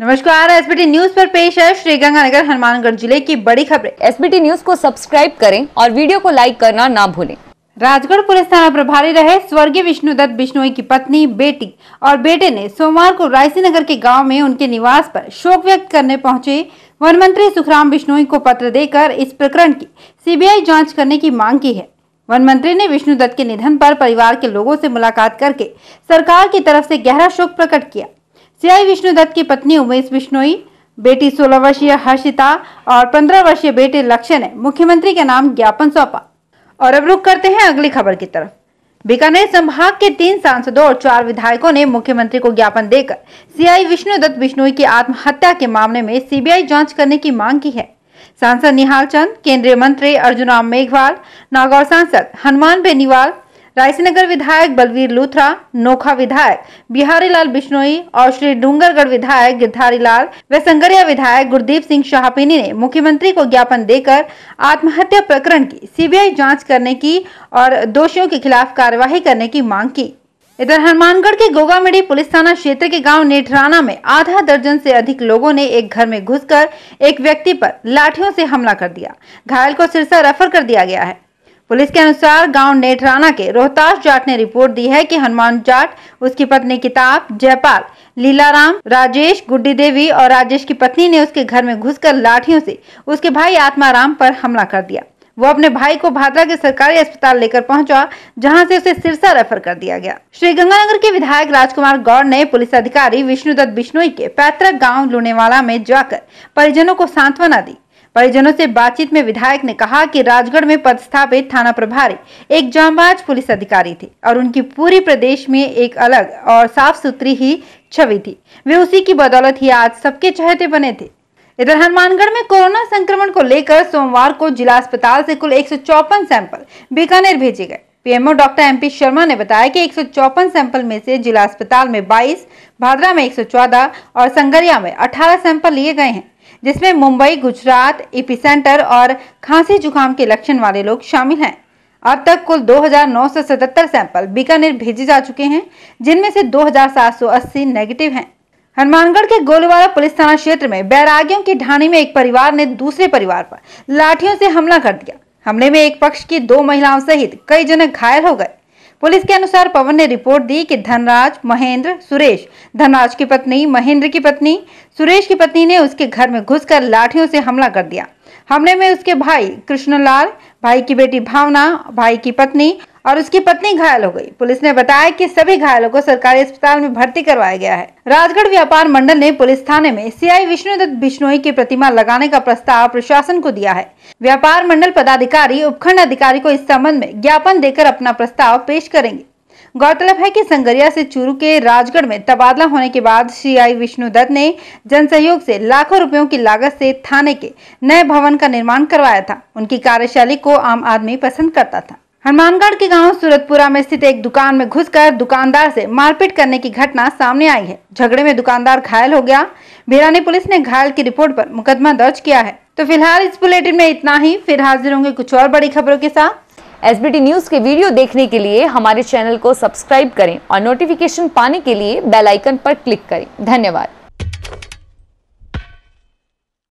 नमस्कार SBT news पर पेश है श्रीगंगानगर हनुमानगढ़ जिले की बड़ी बी एसबीटी न्यूज को सब्सक्राइब करें और वीडियो को लाइक करना ना भूलें राजगढ़ पुलिस थाना प्रभारी रहे स्वर्गीय विष्णुदत्त बिश्नोई की पत्नी बेटी और बेटे ने सोमवार को रायसी नगर के गांव में उनके निवास पर शोक व्यक्त करने पहुंचे वन मंत्री सुखराम बिश्नोई को पत्र देकर इस प्रकरण की सीबीआई जांच करने की मांग की है वन मंत्री ने विष्णुदत्त के निधन पर परिवार के लोगों से मुलाकात करके सरकार की तरफ से गहरा शोक प्रकट किया सीआई विष्णुदत्त की पत्नी उमेश बिश्नोई बेटी 16 वर्षीय हर्षिता और 15 वर्षीय बेटे लक्ष्य ने मुख्यमंत्री के नाम ज्ञापन सौंपा और अब रुक करते हैं अगली खबर की तरफ बीकानेर संभाग के तीन सांसदों और चार विधायकों ने मुख्यमंत्री को ज्ञापन देकर सीआई विष्णुदत्त बिश्नोई की आत्महत्या के मामले में सीबीआई जांच करने की मांग की है सांसद निहाल चंद केंद्रीय मंत्री अर्जुन राम मेघवाल नागौर सांसद हनुमान बेनीवाल रायसीनगर विधायक बलवीर लूथरा नोखा विधायक बिहारी लाल बिश्नोई और श्री डूंगरगढ़ विधायक गिरधारी लाल व संगरिया विधायक गुरदीप सिंह शाहपिनी ने मुख्यमंत्री को ज्ञापन देकर आत्महत्या प्रकरण की सीबीआई जांच करने की और दोषियों के खिलाफ कार्यवाही करने की मांग की इधर हनुमानगढ़ के गोगामेड़ी पुलिस थाना क्षेत्र के गांव नेठराना में आधा दर्जन से अधिक लोगों ने एक घर में घुसकर एक व्यक्ति पर लाठियों से हमला कर दिया घायल को सिरसा रेफर कर दिया गया है पुलिस के अनुसार गांव नेठराना के रोहतास जाट ने रिपोर्ट दी है कि हनुमान जाट उसकी पत्नी किताब जयपाल लीलाराम राजेश गुड्डी देवी और राजेश की पत्नी ने उसके घर में घुसकर लाठियों से उसके भाई आत्माराम पर हमला कर दिया वो अपने भाई को भादरा के सरकारी अस्पताल लेकर पहुंचा जहां से उसे सिरसा रेफर कर दिया गया श्री गंगानगर के विधायक राजकुमार गौड़ ने पुलिस अधिकारी विष्णुदत्त बिश्नोई के पैतृक गांव लुनेवाला में जाकर परिजनों को सांत्वना दी परिजनों से बातचीत में विधायक ने कहा कि राजगढ़ में पदस्थापित थाना प्रभारी एक जामबाज पुलिस अधिकारी थे और उनकी पूरी प्रदेश में एक अलग और साफ सुथरी ही छवि थी वे उसी की बदौलत ही आज सबके चहते बने थे इधर हनुमानगढ़ में कोरोना संक्रमण को लेकर सोमवार को जिला अस्पताल से कुल एक सैंपल बीकानेर भेजे गए पीएमओ डॉक्टर एमपी शर्मा ने बताया कि एक सैंपल में से जिला अस्पताल में 22, भादरा में 114 और संगरिया में 18 सैंपल लिए गए हैं जिसमें मुंबई गुजरात सेंटर और खांसी जुकाम के लक्षण वाले लोग शामिल हैं अब तक कुल 2,977 सैंपल बीकानेर भेजे जा चुके हैं जिनमें से 2,780 नेगेटिव हैं हनुमानगढ़ के गोलवाला पुलिस थाना क्षेत्र में बैरागियों की ढाणी में एक परिवार ने दूसरे परिवार पर लाठियों से हमला कर दिया हमले में एक पक्ष की दो महिलाओं सहित कई जन घायल हो गए पुलिस के अनुसार पवन ने रिपोर्ट दी कि धनराज महेंद्र सुरेश धनराज की पत्नी महेंद्र की पत्नी सुरेश की पत्नी ने उसके घर में घुसकर लाठियों से हमला कर दिया हमले में उसके भाई कृष्णलाल भाई की बेटी भावना भाई की पत्नी और उसकी पत्नी घायल हो गई पुलिस ने बताया कि सभी घायलों को सरकारी अस्पताल में भर्ती करवाया गया है राजगढ़ व्यापार मंडल ने पुलिस थाने में सीआई विष्णुदत्त बिश्नोई की प्रतिमा लगाने का प्रस्ताव प्रशासन को दिया है व्यापार मंडल पदाधिकारी उपखंड अधिकारी को इस संबंध में ज्ञापन देकर अपना प्रस्ताव पेश करेंगे गौरतलब है कि संगरिया से चूरू के राजगढ़ में तबादला होने के बाद श्री आई विष्णु दत्त ने जन सहयोग से लाखों रुपयों की लागत से थाने के नए भवन का निर्माण करवाया था उनकी कार्यशैली को आम आदमी पसंद करता था हनुमानगढ़ के गांव सूरतपुरा में स्थित एक दुकान में घुसकर दुकानदार से मारपीट करने की घटना सामने आई है झगड़े में दुकानदार घायल हो गया भिरानी पुलिस ने घायल की रिपोर्ट पर मुकदमा दर्ज किया है तो फिलहाल इस बुलेटिन में इतना ही फिर हाजिर होंगे कुछ और बड़ी खबरों के साथ एस न्यूज के वीडियो देखने के लिए हमारे चैनल को सब्सक्राइब करें और नोटिफिकेशन पाने के लिए बेलाइकन पर क्लिक करें धन्यवाद